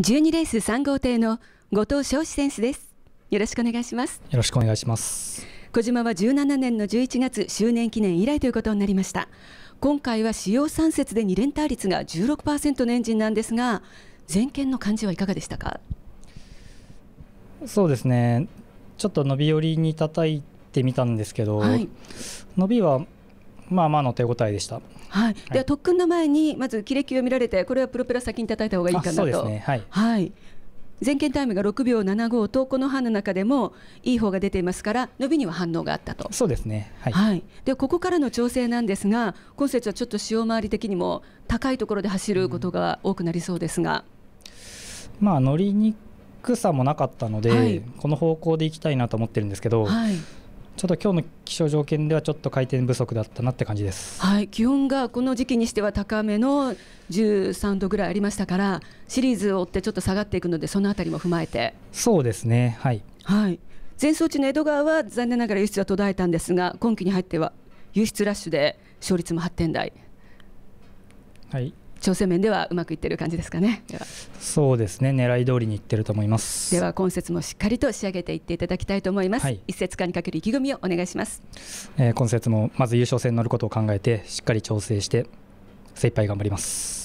12レース3号艇の後藤翔志選手ですよろしくお願いしますよろしくお願いします小島は17年の11月周年記念以来ということになりました今回は使用3節で2連単率が16%のエンジンなんですが全件の感じはいかがでしたかそうですねちょっと伸び寄りに叩いてみたんですけど、はい、伸びはまあまあの手応えでした。はい。では特訓の前にまず切れ球を見られてこれはプロペラ先に叩いた方がいいかなと。そうですね。はい。はい。前傾タイムが6秒75とこの班の中でもいい方が出ていますから伸びには反応があったとそうですね、はい、はい、でここからの調整なんですが今節はちょっと潮回り的にも高いところで走ることが多くなりそうですが、うん、まあ乗りにくさもなかったので、はい、この方向でいきたいなと思ってるんですけど、はい、ちょっと今日の気象条件ではちょっと回転不足だったなって感じです。はい、気温がこの時期にしては高めの13度ぐらいありましたから、シリーズを追ってちょっと下がっていくので、そのあたりも踏まえて。そうですね。はい。はい。前走地の江戸川は残念ながら輸出は途絶えたんですが、今期に入っては輸出ラッシュで勝率も8点台。はい、調整面ではうまくいってる感じですかねそうですね狙い通りにいってると思いますでは今節もしっかりと仕上げていっていただきたいと思います、はい、一節間にかける意気込みをお願いします、えー、今節もまず優勝戦に乗ることを考えてしっかり調整して精一杯頑張ります